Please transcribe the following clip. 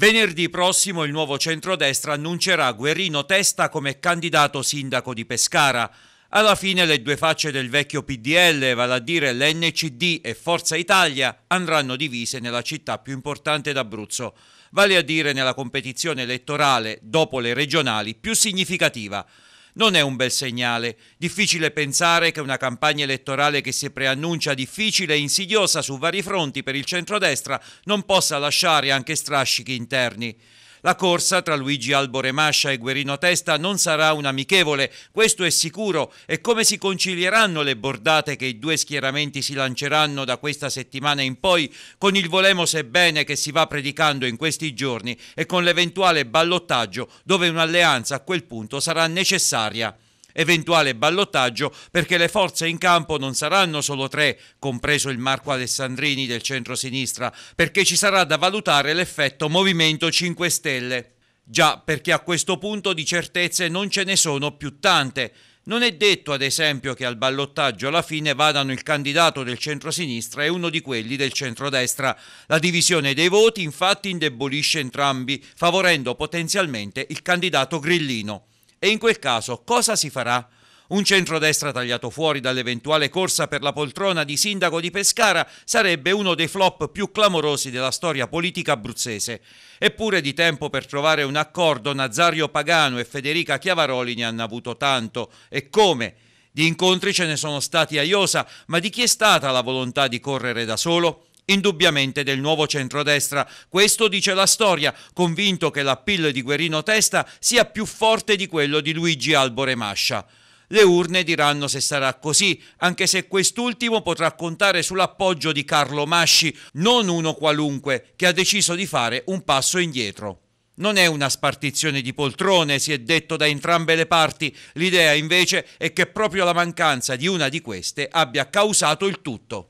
Venerdì prossimo il nuovo centrodestra annuncerà Guerrino Testa come candidato sindaco di Pescara. Alla fine le due facce del vecchio PDL, vale a dire l'NCD e Forza Italia, andranno divise nella città più importante d'Abruzzo, vale a dire nella competizione elettorale, dopo le regionali, più significativa non è un bel segnale. Difficile pensare che una campagna elettorale che si preannuncia difficile e insidiosa su vari fronti per il centrodestra non possa lasciare anche strascichi interni. La corsa tra Luigi Albore Mascia e Guerino Testa non sarà un'amichevole, questo è sicuro, e come si concilieranno le bordate che i due schieramenti si lanceranno da questa settimana in poi con il volemo sebbene che si va predicando in questi giorni e con l'eventuale ballottaggio dove un'alleanza a quel punto sarà necessaria eventuale ballottaggio perché le forze in campo non saranno solo tre, compreso il Marco Alessandrini del centro-sinistra, perché ci sarà da valutare l'effetto Movimento 5 Stelle. Già, perché a questo punto di certezze non ce ne sono più tante. Non è detto, ad esempio, che al ballottaggio alla fine vadano il candidato del centro-sinistra e uno di quelli del centro-destra. La divisione dei voti infatti indebolisce entrambi, favorendo potenzialmente il candidato grillino. E in quel caso cosa si farà? Un centrodestra tagliato fuori dall'eventuale corsa per la poltrona di sindaco di Pescara sarebbe uno dei flop più clamorosi della storia politica abruzzese. Eppure di tempo per trovare un accordo Nazario Pagano e Federica Chiavaroli ne hanno avuto tanto. E come? Di incontri ce ne sono stati a Iosa, ma di chi è stata la volontà di correre da solo? indubbiamente del nuovo centrodestra. Questo dice la storia, convinto che l'appill di Guerino Testa sia più forte di quello di Luigi Albore Mascia. Le urne diranno se sarà così, anche se quest'ultimo potrà contare sull'appoggio di Carlo Masci, non uno qualunque, che ha deciso di fare un passo indietro. Non è una spartizione di poltrone, si è detto da entrambe le parti, l'idea invece è che proprio la mancanza di una di queste abbia causato il tutto.